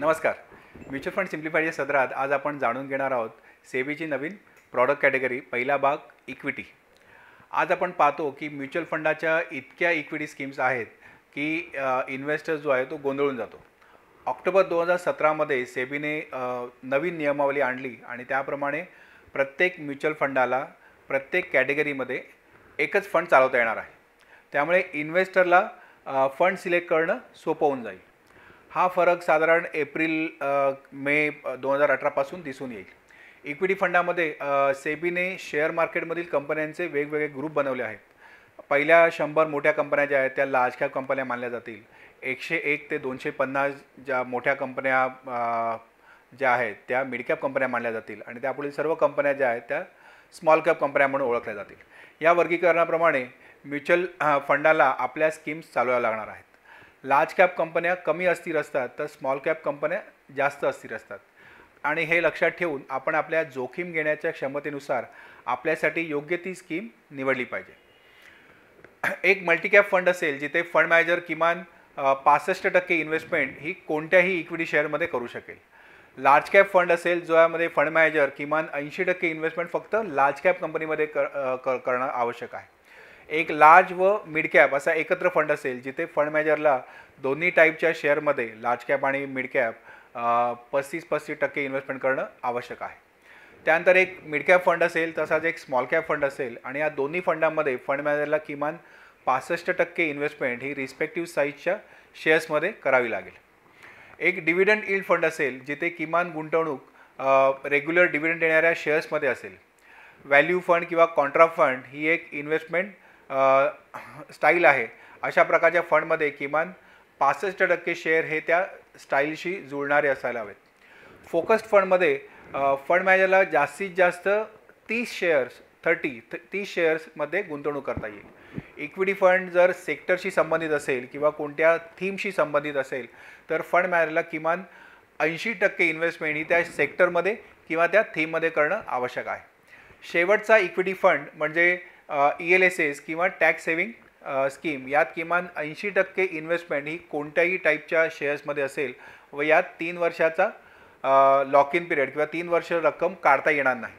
नमस्कार mutual fund सिम्प्लिफाईडच्या सत्रात आज आपण जाणून घेणार आहोत सेबीची नवीन प्रॉडक्ट कॅटेगरी पहिला भाग इक्विटी आज आपण पाहतो की म्युच्युअल फंडाच्या इतक्या इक्विटी स्कीम्स आहेत की इन्व्हेस्टर जो आहे तो गोंधळून जातो ऑक्टोबर दोन हजार सतरामध्ये सेबीने नवीन नियमावली आणली आणि त्याप्रमाणे प्रत्येक म्युच्युअल फंडाला प्रत्येक कॅटेगरीमध्ये एकच फंड चालवता येणार आहे त्यामुळे इन्व्हेस्टरला फंड सिलेक्ट करणं सोपं होऊन जाईल हा फरक साधारण एप्रिल मे दोन हजार अठरापासून दिसून येईल इक्विटी फंडामध्ये सेबीने शेअर मार्केटमधील कंपन्यांचे वेगवेगळे ग्रुप बनवले आहेत पहिल्या शंभर मोठ्या कंपन्या ज्या आहेत त्या लार्ज कॅप कंपन्या मानल्या जातील एकशे एक ते दोनशे पन्नास ज्या मोठ्या कंपन्या ज्या आहेत त्या मिडकॅप कंपन्या मानल्या जातील आणि त्यापुढील सर्व कंपन्या ज्या आहेत त्या स्मॉल कॅप कंपन्या म्हणून ओळखल्या जातील या वर्गीकरणाप्रमाणे म्युच्युअल फंडाला आपल्या स्कीम्स चालवाव्या लागणार आहेत लार्ज कॅप कंपन्या कमी अस्थिर असतात तर स्मॉल कॅप कंपन्या जास्त अस्थिर असतात आणि हे लक्षात ठेवून आपण आपल्या जोखीम घेण्याच्या क्षमतेनुसार आपल्यासाठी योग्य ती स्कीम निवडली पाहिजे एक मल्टीकॅप फंड असेल जिथे फंड मॅनेजर किमान पासष्ट टक्के इन्व्हेस्टमेंट ही कोणत्याही इक्विटी शेअरमध्ये करू शकेल लार्ज कॅप फंड असेल जो यामध्ये फंड मॅनेजर किमान ऐंशी टक्के इन्व्हेस्टमेंट फक्त लार्ज कॅप कंपनीमध्ये कर करणं आवश्यक आहे एक लार्ज व मिड कॅप असा एकत्र फंड असेल जिथे फंड मॅनेजरला दोन्ही टाईपच्या शेअरमध्ये लार्ज कॅप आणि मिड कॅप पस्तीस पस्तीस टक्के इन्व्हेस्टमेंट करणं आवश्यक आहे त्यानंतर एक मिड कॅप फंड असेल तसाच एक स्मॉल कॅप फंड असेल आणि या दोन्ही फंडामध्ये फंड मॅनेजरला किमान पासष्ट टक्के इन्व्हेस्टमेंट ही रिस्पेक्टिव्ह साईजच्या शेअर्समध्ये करावी लागेल एक डिव्हिडंट इल्ड फंड असेल जिथे किमान गुंतवणूक रेग्युलर डिव्हिडंड देणाऱ्या शेअर्समध्ये असेल व्हॅल्यू फंड किंवा कॉन्ट्रा फंड ही एक इन्व्हेस्टमेंट स्टाईल आहे अशा प्रकारच्या फंडमध्ये किमान पासष्ट टक्के शेअर हे त्या स्टाईलशी जुळणारे असायला हवेत फोकस्ड फंडमध्ये फंड मॅनेजरला जास्तीत जास्त तीस शेअर्स थर्टी थ तीस शेअर्समध्ये गुंतवणूक करता येईल इक्विटी फंड जर सेक्टरशी संबंधित असेल किंवा कोणत्या थीमशी संबंधित असेल तर फंड मॅनेजरला किमान ऐंशी टक्के इन्व्हेस्टमेंट ही त्या सेक्टरमध्ये किंवा त्या थीममध्ये करणं आवश्यक आहे शेवटचा इक्विटी फंड म्हणजे ई एल एस एस किंवा टॅक्स सेव्हिंग स्कीम यात किमान ऐंशी टक्के इन्व्हेस्टमेंट ही कोणत्याही टाईपच्या शेअर्समध्ये असेल व यात तीन वर्षाचा लॉक इन पिरियड किंवा तीन वर्ष रक्कम काढता येणार नाही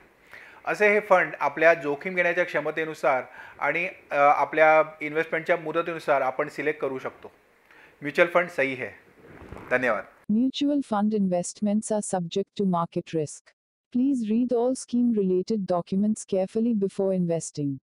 असे हे फंड आपल्या जोखीम घेण्याच्या क्षमतेनुसार आणि आपल्या इन्व्हेस्टमेंटच्या मुदतीनुसार आपण सिलेक्ट करू शकतो म्युच्युअल फंड सही है धन्यवाद mutual fund investments are subject to market risk please read all scheme related documents carefully before investing